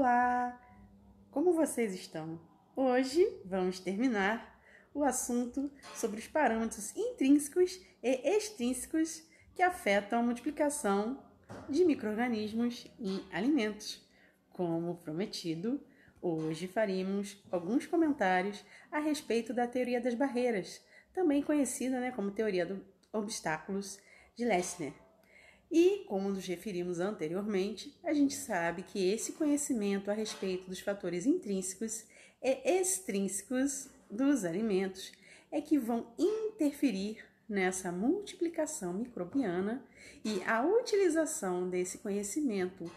Olá! Como vocês estão? Hoje vamos terminar o assunto sobre os parâmetros intrínsecos e extrínsecos que afetam a multiplicação de microrganismos em alimentos. Como prometido, hoje faremos alguns comentários a respeito da teoria das barreiras, também conhecida né, como teoria dos obstáculos de Lessner e, como nos referimos anteriormente, a gente sabe que esse conhecimento a respeito dos fatores intrínsecos e extrínsecos dos alimentos é que vão interferir nessa multiplicação microbiana e a utilização desse conhecimento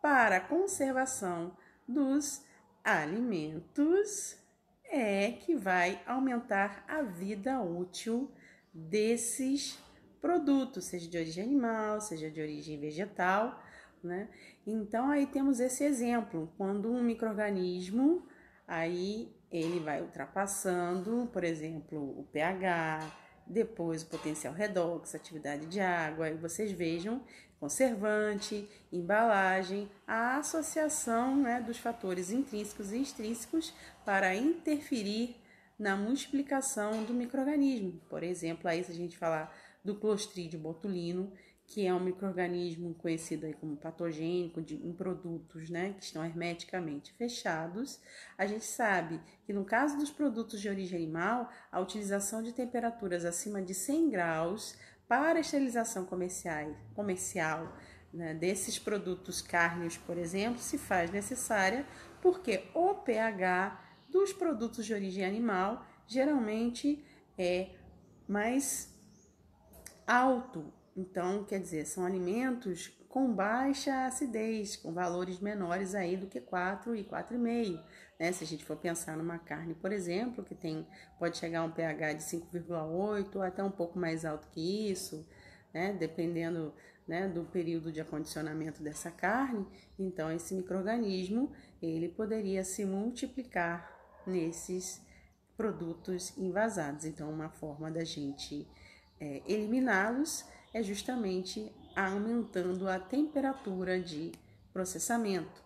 para a conservação dos alimentos é que vai aumentar a vida útil desses produto, seja de origem animal, seja de origem vegetal, né? Então aí temos esse exemplo, quando um microorganismo aí ele vai ultrapassando, por exemplo, o pH, depois o potencial redox, atividade de água, e vocês vejam conservante, embalagem, a associação né, dos fatores intrínsecos e extrínsecos para interferir na multiplicação do microorganismo. Por exemplo, aí se a gente falar do Clostridium botulino, que é um microorganismo conhecido aí como patogênico de, em produtos né, que estão hermeticamente fechados. A gente sabe que no caso dos produtos de origem animal, a utilização de temperaturas acima de 100 graus para esterilização comercial, comercial né, desses produtos cárneos, por exemplo, se faz necessária porque o pH dos produtos de origem animal geralmente é mais alto. Então, quer dizer, são alimentos com baixa acidez, com valores menores aí do que 4 e 4,5. Né? Se a gente for pensar numa carne, por exemplo, que tem pode chegar a um pH de 5,8 ou até um pouco mais alto que isso, né? dependendo né, do período de acondicionamento dessa carne, então esse microorganismo ele poderia se multiplicar nesses produtos invasados. Então, uma forma da gente é, eliminá-los é justamente aumentando a temperatura de processamento.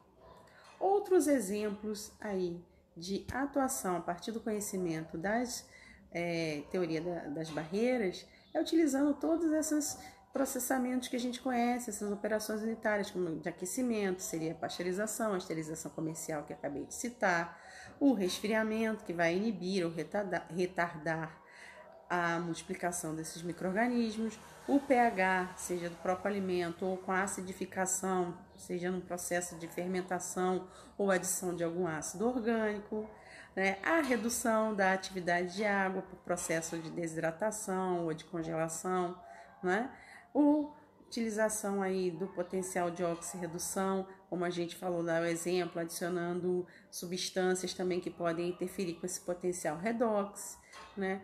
Outros exemplos aí de atuação a partir do conhecimento das é, teoria da, das barreiras é utilizando todos esses processamentos que a gente conhece, essas operações unitárias, como de aquecimento, seria a pasteurização, a esterilização comercial que acabei de citar, o resfriamento, que vai inibir ou retardar, retardar a multiplicação desses micro-organismos, o pH, seja do próprio alimento, ou com a acidificação, seja no processo de fermentação ou adição de algum ácido orgânico, né? a redução da atividade de água por processo de desidratação ou de congelação, né? o utilização aí do potencial de oxirredução, como a gente falou dar o exemplo, adicionando substâncias também que podem interferir com esse potencial redox, né?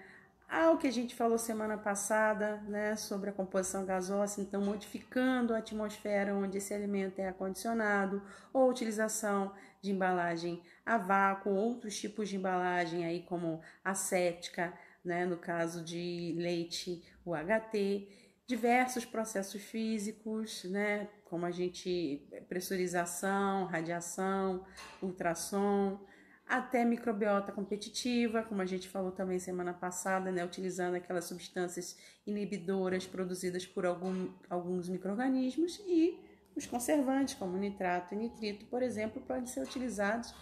ao que a gente falou semana passada, né, sobre a composição gasosa, então modificando a atmosfera onde esse alimento é acondicionado, ou utilização de embalagem a vácuo, outros tipos de embalagem aí como acética, né, no caso de leite, o HT, diversos processos físicos, né, como a gente pressurização, radiação, ultrassom, até microbiota competitiva, como a gente falou também semana passada, né, utilizando aquelas substâncias inibidoras produzidas por algum, alguns micro-organismos e os conservantes, como nitrato e nitrito, por exemplo, podem ser utilizados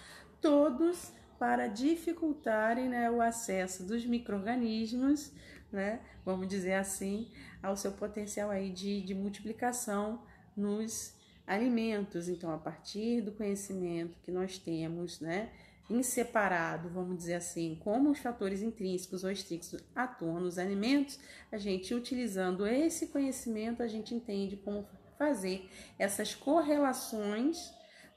todos para dificultarem né, o acesso dos micro-organismos, né, vamos dizer assim, ao seu potencial aí de, de multiplicação nos alimentos. Então, a partir do conhecimento que nós temos, né, inseparado, vamos dizer assim, como os fatores intrínsecos ou extrínsecos atuam nos alimentos, a gente utilizando esse conhecimento, a gente entende como fazer essas correlações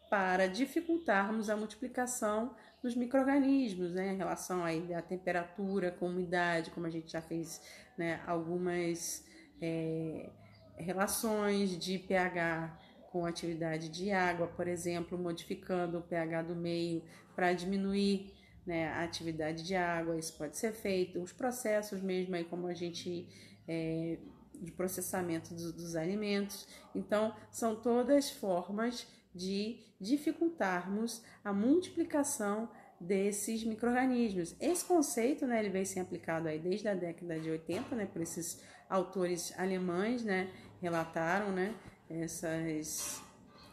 para dificultarmos a multiplicação dos micro-organismos, né, em relação aí à temperatura, com umidade, como a gente já fez né, algumas é, relações de pH com atividade de água, por exemplo, modificando o pH do meio para diminuir né, a atividade de água, isso pode ser feito. Os processos mesmo aí, como a gente é, de processamento dos alimentos. Então, são todas formas de dificultarmos a multiplicação desses microrganismos. Esse conceito, né, ele vem sendo aplicado aí desde a década de 80, né, por esses autores alemães, né, relataram, né, essas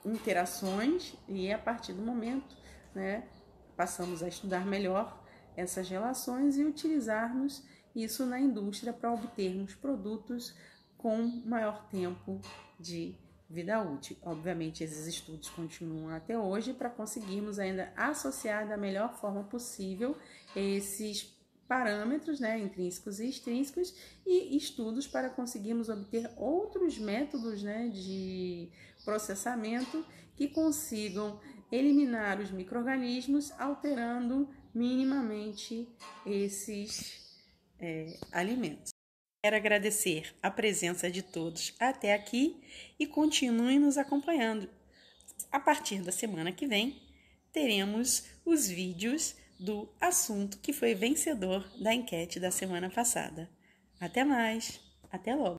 interações e a partir do momento, né, passamos a estudar melhor essas relações e utilizarmos isso na indústria para obtermos produtos com maior tempo de vida útil. Obviamente, esses estudos continuam até hoje para conseguirmos ainda associar da melhor forma possível esses parâmetros né, intrínsecos e extrínsecos e estudos para conseguirmos obter outros métodos né, de processamento que consigam eliminar os micro-organismos alterando minimamente esses é, alimentos. Quero agradecer a presença de todos até aqui e continue nos acompanhando. A partir da semana que vem, teremos os vídeos do assunto que foi vencedor da enquete da semana passada. Até mais, até logo!